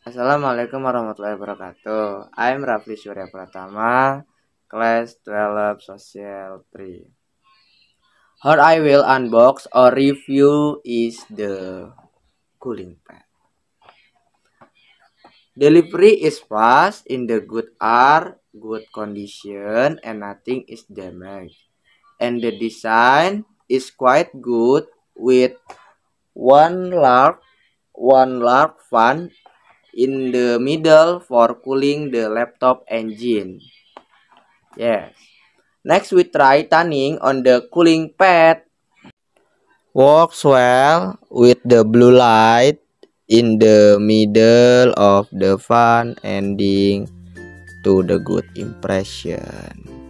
Assalamualaikum warahmatullahi wabarakatuh. I'm Rafli Surya Pratama, class 12 social 3. Here I will unbox or review is the cooling pad. Delivery is fast in the good are good condition and nothing is damaged. And the design is quite good with one large one large fan in the middle for cooling the laptop engine. Yes. Next we try turning on the cooling pad. Works well with the blue light in the middle of the fan ending to the good impression.